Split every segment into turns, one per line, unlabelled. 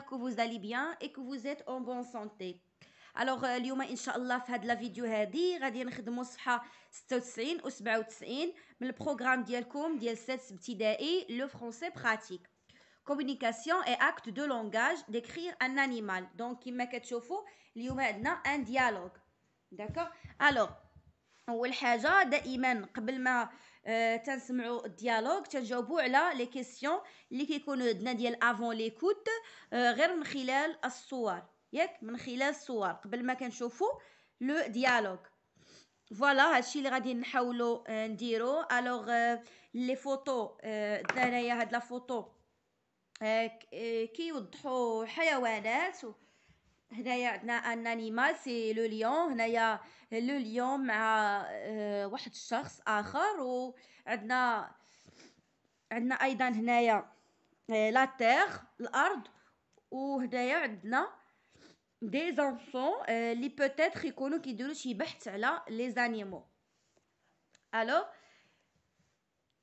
que vous allez bien et que vous êtes en bonne santé. Alors, euh, اليوم ان شاء الله في هذه لا فيديو 97 communication et acte de langage d'écrire un animal. Donc, كما كتشوفوا اليوم un dialogue. D'accord Alors, دائما تنسمعوا الديالوج تنجاوبوا على لي كيسيون اللي كيكونوا عندنا ديال افون ليكوت أه غير من خلال الصور ياك من خلال الصور قبل ما كنشوفوا لو ديالوج فوالا هادشي اللي غادي نحاولوا نديرو الوغ لي فوتو درنا هاد لا فوتو كيوضحوا حيوانات و Un animal, c'est le lion. Le lion a une autre à faire. Il a la terre, l'arde, ou il a des enfants qui peuvent être connus pour faire des choses, les animaux.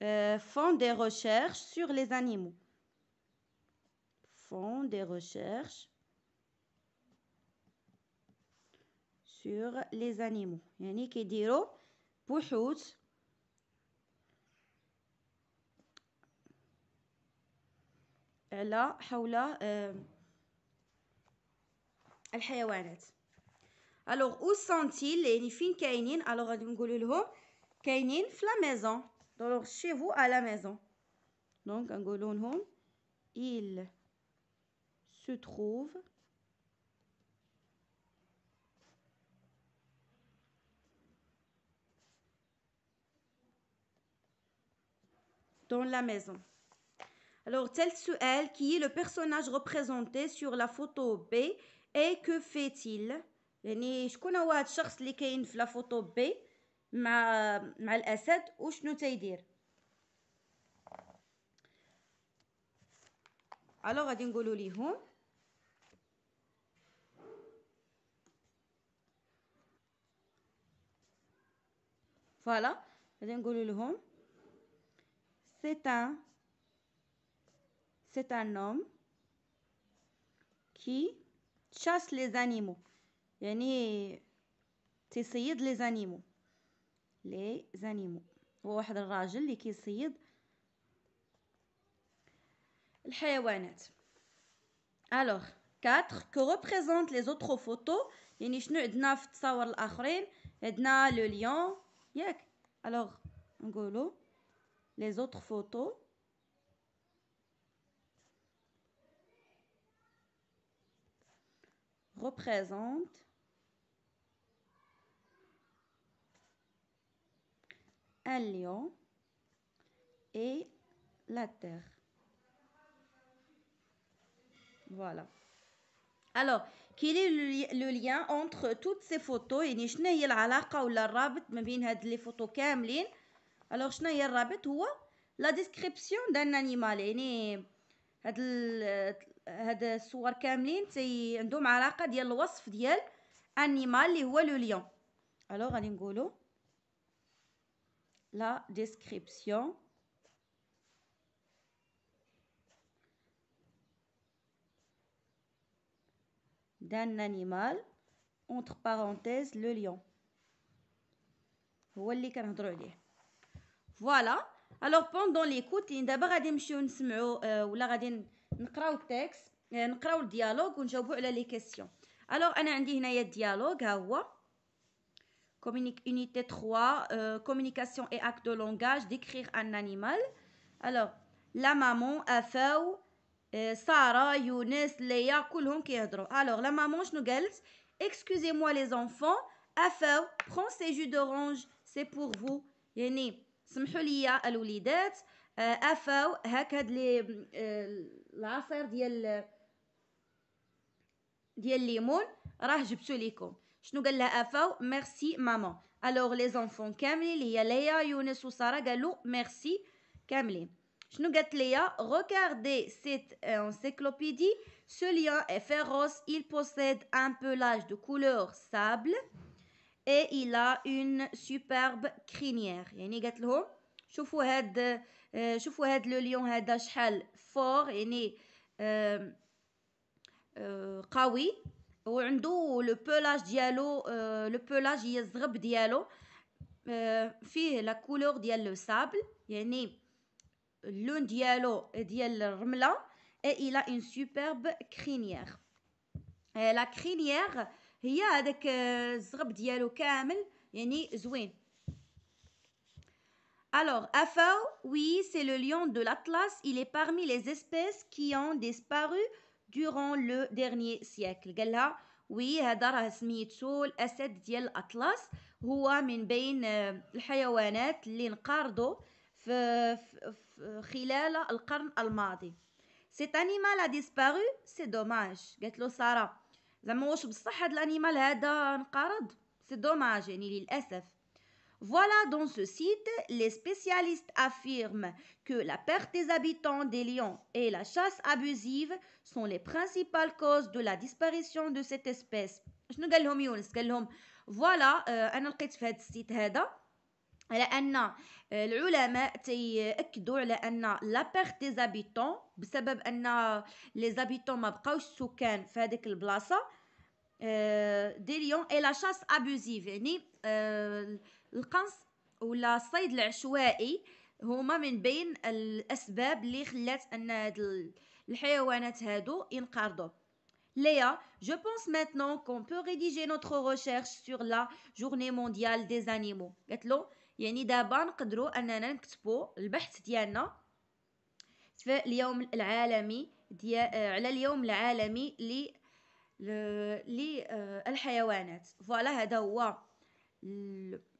font des recherches sur les animaux. Font des recherches sur les animaux. يعني كيديروا بحوث على حول الحيوانات الوغ او Alors, يعني فين chez vous à la maison. Donc, Home, il se trouve dans la maison. Alors, tel Suel, qui est le personnage représenté sur la photo B, et que fait-il يعني شكون هو M'a, l'asset essayer Alors, je vais dire Voilà, C'est un homme qui chasse les animaux. Il de les animaux. لي زانيمو هو واحد الراجل اللي كيصيد الحيوانات الوغ 4 كو ريبريزونت لي زوتر فوتو يعني شنو عندنا في التصاور الاخرين عندنا لو ليون ياك الوغ نقولوا لي زوتر فوتو représente un lion et la terre. Voilà. Alors, quel est le lien entre toutes ces photos يعني شنو هي العلاقه ولا الرابط ما بين هاد لي فوتو كاملين؟ Alors شنو هي الرابط هو لا ديسكريبسيون دان انيمال يعني هاد ال... هاد الصور كاملين تي عندهم علاقه ديال الوصف ديال انيمال اللي هو لو ليون. Alors غادي نقولوا la description. d'un animal entre parenthèses le lion voilà hein. alors pendant عليه d'abord الوغ بوندون ليكوت لان دابا غادي نمشيو dialogue, ولا غادي نقراو التكست نقراو unité 3, euh, communication et acte de langage, décrire un animal. Alors, la maman, Afeu, Sarah, Younes, Leia, كلهم كيهضروا. Alors, la maman, شنو قالت Excusez-moi les enfants, Afeu, prends ces jus d'orange, c'est pour vous. Yeni سمحوا لي الوليدات أفاو هاك هاد لي diel limon ديال limon je la merci maman. Alors les enfants Kamli, et Leia lionne sous Sara Galou merci Kamli. Je nous Gal Leia regardez cette euh, encyclopédie ce lion est féroce il possède un pelage de couleur sable et il a une superbe crinière. Il est galou. Choufouhead euh, le lion est d'achel fort il est kawi le لو le pelage لو بولاج هي الزغب ديالو فيه لا كولور ديال لو سابل يعني اللون ديالو ديال الرمله اي الى اون سوبرب كرينيير لا Alors, Afao, oui, c'est le lion de l'Atlas. Il est parmi les espèces qui ont disparu دوران لو ديرني سيكل قال لها وي هذا راه سميتو الاسد ديال الاطلس هو من بين آه، الحيوانات اللي انقرضوا في, في خلال القرن الماضي سي انيمال ا ديسبارو سي دوماج قالت له ساره زعما واش بصح هذا الانيمال هذا انقرض سي دوماج يعني للاسف Voilà dans ce site, les spécialistes affirment que la perte des habitants des lions et la chasse abusive sont les principales causes de la disparition de cette espèce. Voilà, قال لهم يونس قال لهم فوالا انا لقيت في هذا السيت هذا على ان العلماء تياكدوا على بسبب ان سكان القنص ولا الصيد العشوائي هما من بين الاسباب اللي خلات ان هاد الحيوانات هادو ينقرضوا ليا جو بونس ميتنون كون بو ريديجي نوتر ريغيرش سور لا جورني مونديال دي زانيمو قالت له يعني دابا نقدروا اننا نكتبوا البحث ديالنا في اليوم العالمي آه، على اليوم العالمي ل للحيوانات آه، فوالا هذا هو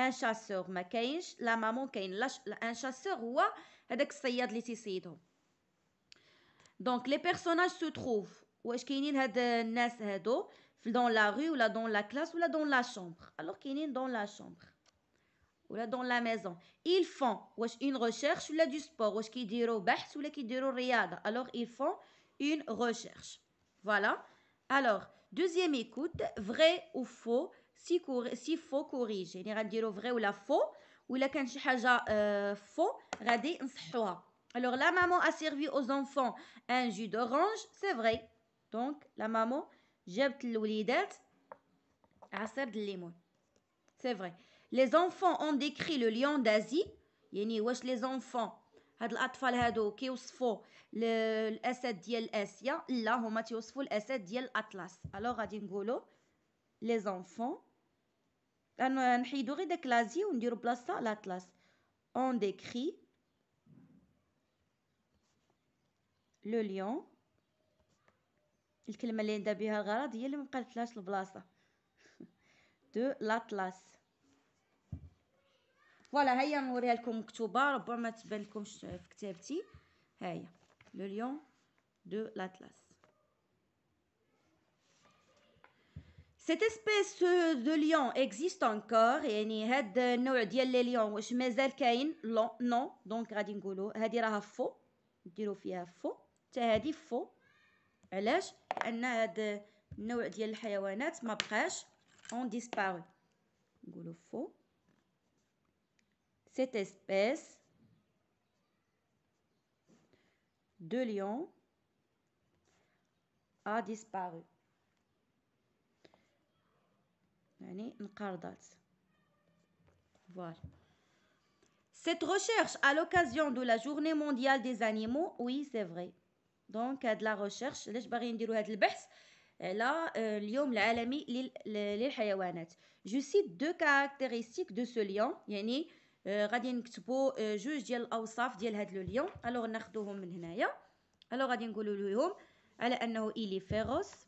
Un chasseur MacKenzie, la maman a un chasseur Ou et de que c'est Donc les personnages se trouvent où est-ce qu'ils n'ont pas de dans la rue ou là dans la classe ou là dans la chambre. Alors qu'ils n'ont dans la chambre, ou la dans la maison. Ils font une recherche, ou la du sport, ou là qui diront bête, ou là Alors ils font une recherche. Voilà. Alors deuxième écoute, vrai ou faux. Si faut corriger, il est rare de dire vrai ou la faux ou la quentin-haja euh, faux. Radez un Alors la maman a servi aux enfants un jus d'orange, c'est vrai. Donc la maman jebt loulidet a servi le limon, c'est vrai. Les enfants ont décrit le lion d'Asie. Il est rare les enfants aillent à Tafalado. Qu'est-ce faux? Le est-ce d'iel asia? Là, on mentionne faux est Alors les enfants نحيدو غير داك لازي ونديرو بلاصتها لاطلس اون ديكري لو ليون الكلمه اللي ندا بها الغرض هي اللي بقاتلاش البلاصه دو لاطلس فوالا هيا نوريها لكم مكتوبه ربما تبان لكم في كتابتي هيا لو ليون دو لاطلس cette espèce de lion existe encore يعني هاد النوع ديال لي ليون واش مازال كاين لون نو دونك غادي نقولوا هذه راها فو نديروا فيها فو حتى هذه فو علاش لان هذا النوع ديال الحيوانات ما بقاش اون ديسبارو نقولوا فو cette espèce de lion a disparu cette recherche à l'occasion de la journée mondiale des animaux, oui, c'est vrai. Donc, il de la recherche. Je vais vous dire que c'est le baisse. Là, le lion est le chayouan. Je cite deux caractéristiques de ce lion. Il y a un juge qui est le lion. Alors, nous allons vous dire. Alors, nous allons vous dire que c'est le lion. Il est féroce.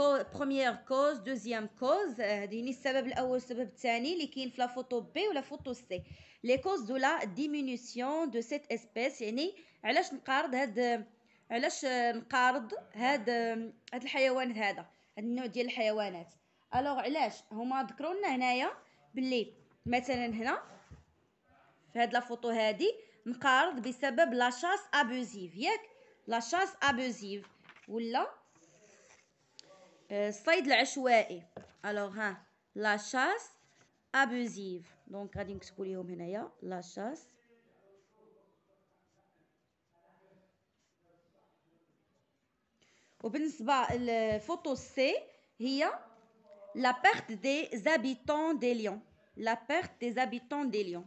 بروميير كوز دوزيام كوز يعني السبب الاول والسبب الثاني اللي كاين في لا فوتو بي ولا فوتو سي لي كوز دو لا ديمينيسيون دو سيت اسبيس يعني علاش نقارض هاد علاش آه، نقارض هاد هاد الحيوان هذا هاد النوع ديال الحيوانات الوغ علاش هما ذكروا لنا هنايا باللي مثلا هنا في هاد لا فوتو هادي نقارض بسبب لا شاس ابوزيف ياك لا شاس ابوزيف ولا Euh, Saïd le Alors hein, la chasse abusive. Donc, il faut dire que la chasse. Et pour la photo C, c'est la perte des habitants des lions. La perte des habitants des lions.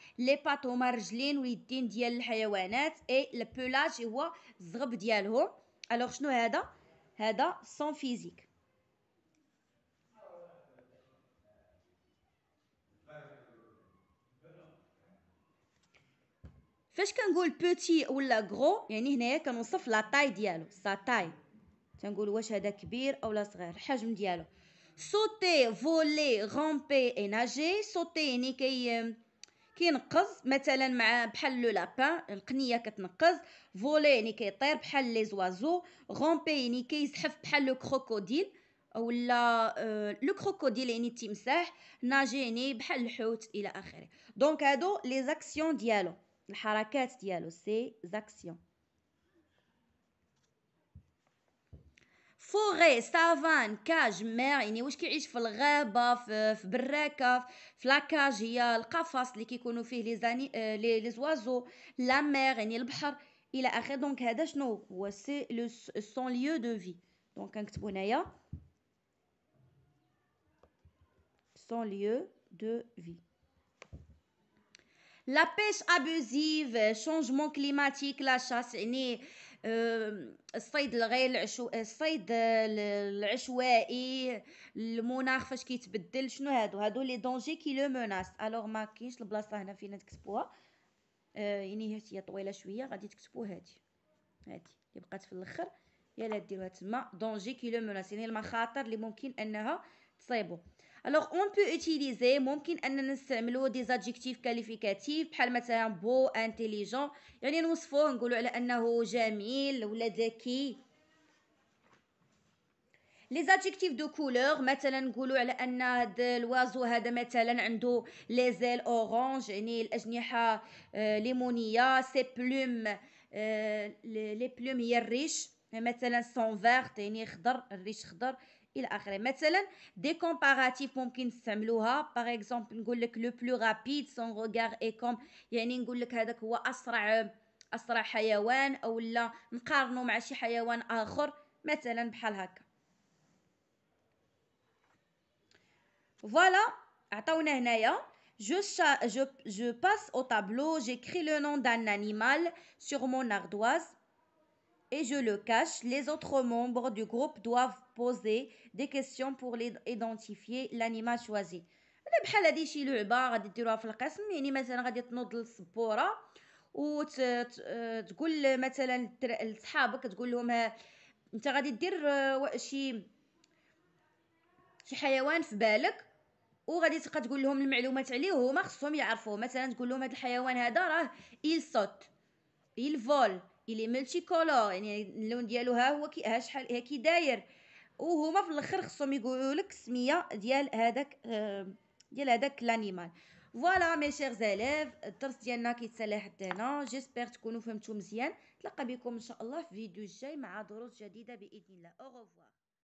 لي بات هما رجلين ويدين ديال الحيوانات اي البولاج هو الزغب ديالهم الوغ شنو هذا هذا سون فيزيك فاش كنقول بوتي ولا غرو يعني هنايا كنوصف لا طاي ديالو سا طاي تنقول واش هذا كبير اولا صغير الحجم ديالو سوتي فولي غومبي اناجي سوتي يعني كي كينقز مثلا مع بحال لو لابان القنيه كتنقز فولي يعني كيطير بحال لي زوازو غومبي يعني كيزحف بحال لو كروكوديل ولا آه، لو كروكوديل يعني التمساح ناجيني يعني بحال الحوت الى اخره دونك هادو لي زاكسيون ديالو الحركات ديالو سي زاكسيون Forêt, savane, cage, mer. يعني واش كيعيش في الغابه في, في براكه في لاكاج هي القفص اللي كيكونوا فيه لي زاني لي زوازو لا مير يعني البحر الى اخره دونك هذا شنو هو سي لو سون ليو دو في دونك الصيد الغير العشو... الصيد العشوائي المناخ فاش كيتبدل شنو هادو هادو لي دونجي كي لو مناس الوغ ما كاينش البلاصه هنا فين تكتبوها آه، يعني هي طويله شويه غادي تكتبوا هادي هادي اللي بقات في الاخر يلا ديروها تما دونجي كي لو مناس يعني المخاطر اللي ممكن انها تصيبو الوغ اون بو اوتيليزي ممكن اننا نستعملو دي زادجيكتيف كاليفيكاتيف بحال مثلا بو انتيليجون يعني نوصفوه نقولو على انه جميل ولا ذكي لي زادجيكتيف دو كولور مثلا نقولو على ان هاد الوازو هذا مثلا عنده لي زيل اورانج يعني الاجنحه ليمونيه سي بلوم لي بلوم هي الريش مثلا سون فيرت يعني خضر الريش خضر Il a. مثلا دي كومباراتيف ممكن نستعملوها باغ اكزومبل نقول لك لو بلو رابيد سون روغار اي كوم يعني نقول لك هذاك هو اسرع اسرع حيوان je, passe au tableau, j'écris le nom d'un animal sur mon ardoise. et je le cache, les autres membres du groupe doivent poser des questions pour identifier l'animal choisi. بحال هذه شي لعبه غادي ديروها في القسم يعني مثلا غادي تنوض للسبوره وتقول مثلا لصحابك تقول لهم انت غادي دير شي شي حيوان في بالك وغادي تبقى تقول لهم المعلومات عليه وهما خصهم يعرفوه مثلا تقول لهم هذا الحيوان هذا راه il صوت il فول الي ملتي كولور يعني اللون ديالو ها هو كي ها شحال ها كي داير وهما في الاخر خصهم يقولوا لك السميه ديال هذاك آه، ديال هذاك لانيمال فوالا مي شيغ زاليف الدرس ديالنا كيتسالى حتى هنا جيسبر تكونوا فهمتوا مزيان نتلاقى بكم ان شاء الله في فيديو الجاي مع دروس جديده باذن الله اوغوفوار